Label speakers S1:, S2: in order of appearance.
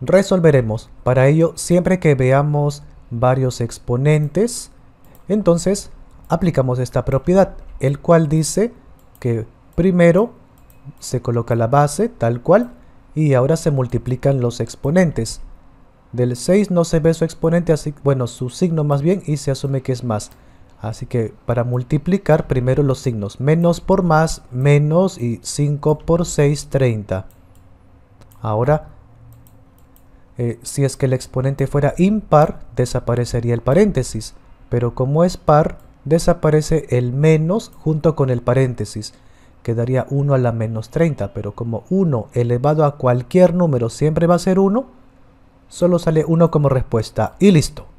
S1: resolveremos. Para ello, siempre que veamos varios exponentes, entonces aplicamos esta propiedad, el cual dice que primero se coloca la base tal cual y ahora se multiplican los exponentes. Del 6 no se ve su exponente, así, bueno, su signo más bien, y se asume que es más. Así que para multiplicar primero los signos, menos por más, menos y 5 por 6, 30. Ahora eh, si es que el exponente fuera impar, desaparecería el paréntesis, pero como es par, desaparece el menos junto con el paréntesis. Quedaría 1 a la menos 30, pero como 1 elevado a cualquier número siempre va a ser 1, solo sale 1 como respuesta y listo.